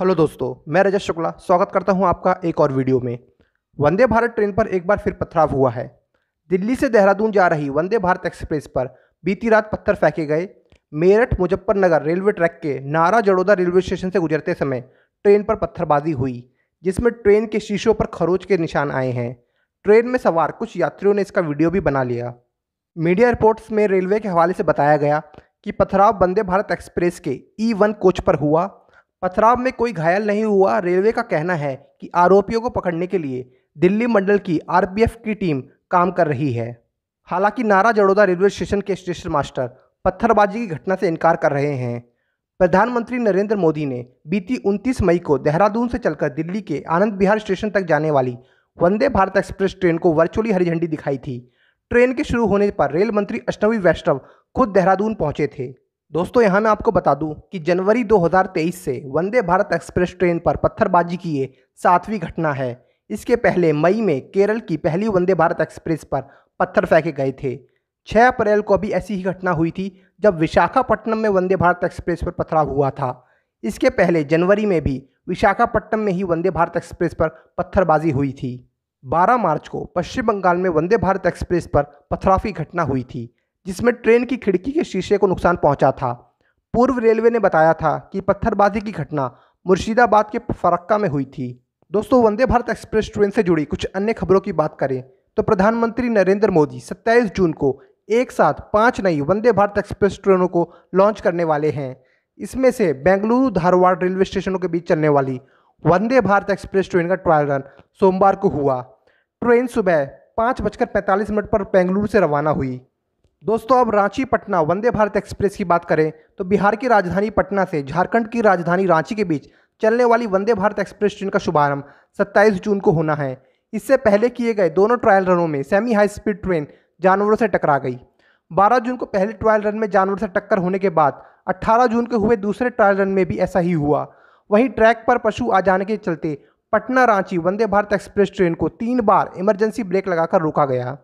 hello दोस्तों मैं रजत शुक्ला स्वागत करता हूं आपका एक और वीडियो में वंदे भारत ट्रेन पर एक बार फिर पथराव हुआ है दिल्ली से देहरादून जा रही वंदे भारत एक्सप्रेस पर बीती रात पत्थर फेंके गए मेरठ मुजफ्फरनगर रेलवे ट्रैक के नारा जड़ोदा रेलवे स्टेशन से गुजरते समय ट्रेन पर पत्थरबाजी हुई जिसमें ट्रेन के शीशों पर खरोच के निशान आए हैं ट्रेन में सवार कुछ यात्रियों ने इसका वीडियो भी बना लिया मीडिया रिपोर्ट्स में रेलवे के हवाले से बताया गया कि पथराव वंदे भारत एक्सप्रेस के ई वन कोच पर हुआ पथराव में कोई घायल नहीं हुआ रेलवे का कहना है कि आरोपियों को पकड़ने के लिए दिल्ली मंडल की आरपीएफ की टीम काम कर रही है हालांकि नारा जड़ोदा रेलवे स्टेशन के स्टेशन मास्टर पत्थरबाजी की घटना से इनकार कर रहे हैं प्रधानमंत्री नरेंद्र मोदी ने बीती 29 मई को देहरादून से चलकर दिल्ली के आनंद विहार स्टेशन तक जाने वाली वंदे भारत एक्सप्रेस ट्रेन को वर्चुअली हरी झंडी दिखाई थी ट्रेन के शुरू होने पर रेल मंत्री अष्टवी वैष्णव खुद देहरादून पहुंचे थे दोस्तों यहाँ मैं आपको बता दूं कि जनवरी 2023 से वंदे भारत एक्सप्रेस ट्रेन पर पत्थरबाजी की ये सातवीं घटना है इसके पहले मई में केरल की पहली वंदे भारत एक्सप्रेस पर पत्थर फेंके गए थे 6 अप्रैल को भी ऐसी ही घटना हुई थी जब विशाखापट्टनम में वंदे भारत एक्सप्रेस पर पथराव हुआ था इसके पहले जनवरी में भी विशाखापट्टनम में ही वंदे भारत एक्सप्रेस पर पत्थरबाजी हुई थी 12 मार्च को पश्चिम बंगाल में वंदे भारत एक्सप्रेस पर पथराव की घटना हुई थी जिसमें ट्रेन की खिड़की के शीशे को नुकसान पहुंचा था पूर्व रेलवे ने बताया था कि पत्थरबाजी की घटना मुर्शिदाबाद के फरक्का में हुई थी दोस्तों वंदे भारत एक्सप्रेस ट्रेन से जुड़ी कुछ अन्य खबरों की बात करें तो प्रधानमंत्री नरेंद्र मोदी 27 जून को एक साथ पाँच नई वंदे भारत एक्सप्रेस ट्रेनों को लॉन्च करने वाले हैं इसमें से बेंगलुरु धारवाड़ रेलवे स्टेशनों के बीच चलने वाली वंदे भारत एक्सप्रेस ट्रेन का ट्रायल रन सोमवार को हुआ ट्रेन सुबह पाँच बजकर पैंतालीस मिनट पर बेंगलुरु से रवाना हुई दोस्तों अब रांची पटना वंदे भारत एक्सप्रेस की बात करें तो बिहार की राजधानी पटना से झारखंड की राजधानी रांची के बीच चलने वाली वंदे भारत एक्सप्रेस ट्रेन का शुभारंभ 27 जून को होना है इससे पहले किए गए दोनों ट्रायल रनों में सेमी हाई स्पीड ट्रेन जानवरों से टकरा गई 12 जून को पहले ट्रायल रन में जानवर से टक्कर होने के बाद 18 जून को हुए दूसरे ट्रायल रन में भी ऐसा ही हुआ वहीं ट्रैक पर पशु आ जाने के चलते पटना रांची वंदे भारत एक्सप्रेस ट्रेन को तीन बार इमरजेंसी ब्रेक लगाकर रोका गया